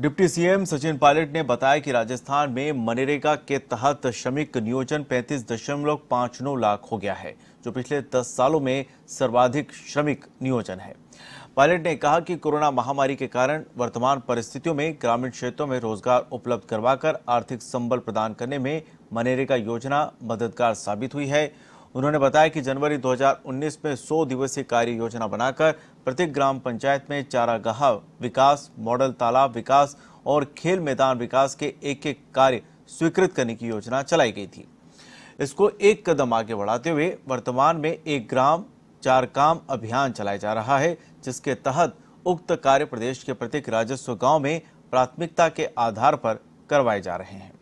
deputy CM Sachin pilot ने बताया कि राजस्थान में मनरेगा के तहत श्रमिक नियोजन पैंतीस दशमलव पांच नौ लाख हो गया है जो पिछले दस सालों में सर्वाधिक श्रमिक नियोजन है पायलट ने कहा कि कोरोना महामारी के कारण वर्तमान परिस्थितियों में ग्रामीण क्षेत्रों में रोजगार उपलब्ध करवाकर आर्थिक संबल प्रदान करने में मनरेगा योजना मददगार साबित हुई है उन्होंने बताया कि जनवरी 2019 में 100 दिवसीय कार्य योजना बनाकर प्रत्येक ग्राम पंचायत में चारागाह विकास मॉडल तालाब विकास और खेल मैदान विकास के एक एक कार्य स्वीकृत करने की योजना चलाई गई थी इसको एक कदम आगे बढ़ाते हुए वर्तमान में एक ग्राम चार काम अभियान चलाया जा रहा है जिसके तहत उक्त कार्य प्रदेश के प्रत्येक राजस्व गांव में प्राथमिकता के आधार पर करवाए जा रहे हैं